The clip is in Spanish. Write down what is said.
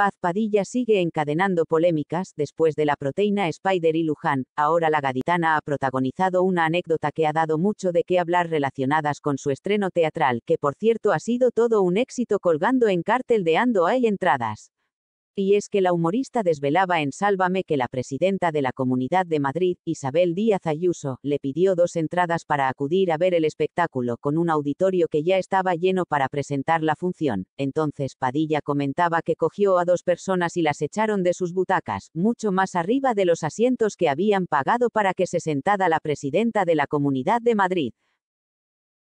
Paz Padilla sigue encadenando polémicas después de la proteína Spider y Luján. Ahora la gaditana ha protagonizado una anécdota que ha dado mucho de qué hablar relacionadas con su estreno teatral, que por cierto ha sido todo un éxito colgando en cartel de Ando hay entradas y es que la humorista desvelaba en Sálvame que la presidenta de la Comunidad de Madrid, Isabel Díaz Ayuso, le pidió dos entradas para acudir a ver el espectáculo con un auditorio que ya estaba lleno para presentar la función. Entonces Padilla comentaba que cogió a dos personas y las echaron de sus butacas, mucho más arriba de los asientos que habían pagado para que se sentara la presidenta de la Comunidad de Madrid.